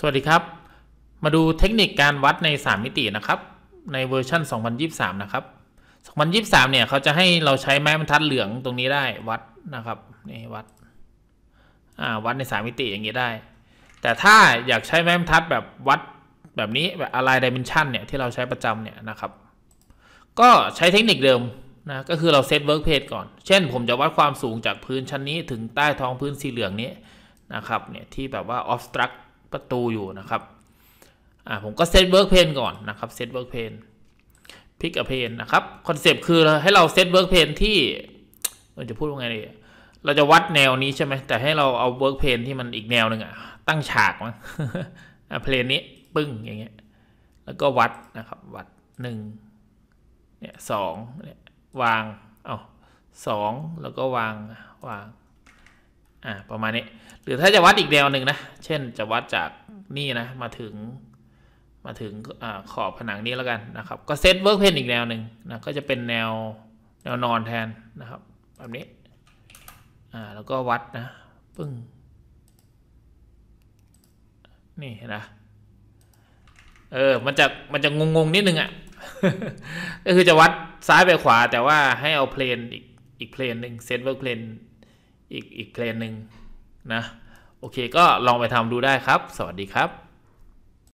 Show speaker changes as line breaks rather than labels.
สวัสดีครับมาดูเทคนิคการวัดใน 3 มิตินะครับ ในเวอร์ชัน2023 นะครับ 2023เนี่ยเขาจะให้เราใช้ไม้บรรทัดเหลืองตรงนี้ได้วัดนะครับนี่วัดอ่าวัดใน 3มิติอย่างนี้ได้ แต่ถ้าอยากใช้ไม้บรรทัดแบบวัดแบบนี้แบบอะไรดิเมนชันเนี่ยที่เราใช้ประจำเนี่ยนะครับก็ใช้เทคนิคเดิมนะก็คือเราเซตเวิร์กเพจก่อน เช่นผมจะวัดความสูงจากพื้นชั้นนี้ถึงใต้ท้องพื้นสีเหลืองนี้นะครับเนี่ยที่แบบว่าออฟสตรักประตูอยู่นะครับอ่าผมก็เซตเวิร์กเพนก่อนนะครับเซตเวิร์กเพนพิกอเพนนะครับคอนเซปต์คือ ให้เราเซตเวิร์กเพนที่เราจะพูดว่าไงดีเราจะวัดแนวนี้ใช่ไหมแต่ให้เราเอาเวิร์กเพนที่มันอีกแนวหนึ่งอะตั้งฉาก มั้งอ่ะเพลนนี้ปึ้ง อย่างเงี้ยแล้วก็วัดนะครับ วัดหนึ่งเนี่ยสองเนี่ยวางเอาสองแล้วก็วางวางอ่าประมาณนี้หรือถ้าจะวัดอีกแนวหนึ่งนะ เช่นจะวัดจากนี่นะ มาถึง มาถึงอขอบผนังนี้แล้วกันนะครับ ก็เซตเวิร์กเพนอีกแนวหนึ่งนะก็จะเป็นแนวแนวนอนแทนนะครับ แบบนี้อ่าแล้วก็วัดนะปึ้งนี่นะเออมันจะมันจะงงๆนิดนึงอะ่ะก็คือจะวัดซ้ายไปขวาแต่ว่าให้เอาเพลนอีกอีกเพลนหนึ่งเซตเวิร์กเพลนอีก อีกเพลนหนึ่งนะ โอเคก็ลองไปทำดูได้ครับ สวัสดีครับ